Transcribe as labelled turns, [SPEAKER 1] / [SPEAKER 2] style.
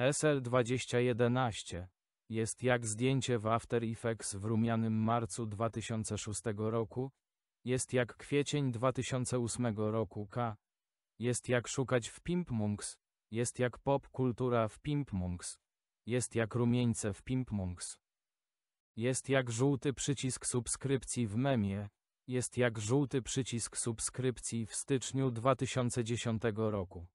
[SPEAKER 1] SL2011 jest jak zdjęcie w After Effects w rumianym marcu 2006 roku, jest jak kwiecień 2008 roku K, jest jak szukać w Pimpmunks, jest jak pop kultura w Pimpmunks, jest jak rumieńce w Pimpmunks, jest jak żółty przycisk subskrypcji w memie, jest jak żółty przycisk subskrypcji w styczniu 2010 roku.